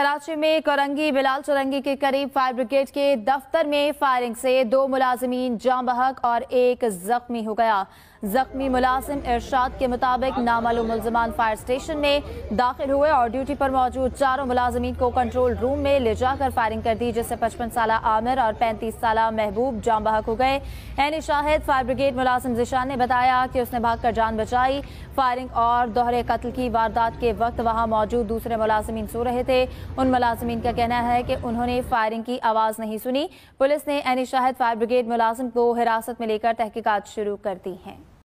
कराची में करंगी बिलाल चुरंगी के करीब फायर ब्रिगेड के दफ्तर में फायरिंग से दो मुलाजमीन जाम बहक और एक जख्मी हो गया जख्मी मुलाजिम इरशाद के मुताबिक नामालूम मुलजमान फायर स्टेशन में दाखिल हुए और ड्यूटी पर मौजूद चारों मुलाजमीन को कंट्रोल रूम में ले जाकर फायरिंग कर दी जिससे पचपन साल आमिर और पैंतीस साल महबूब जाम बहक हो गए एन शाहिद फायर ब्रिगेड मुलाजिम जिशान ने बताया कि उसने भागकर जान बचाई फायरिंग और दोहरे कत्ल की वारदात के वक्त वहां मौजूद दूसरे मुलाजमीन सो रहे थे उन मुलाजमीन का कहना है कि उन्होंने फायरिंग की आवाज़ नहीं सुनी पुलिस ने एनी शाहिद फायर ब्रिगेड मुलाजिम को हिरासत में लेकर तहकीकत शुरू कर दी हैं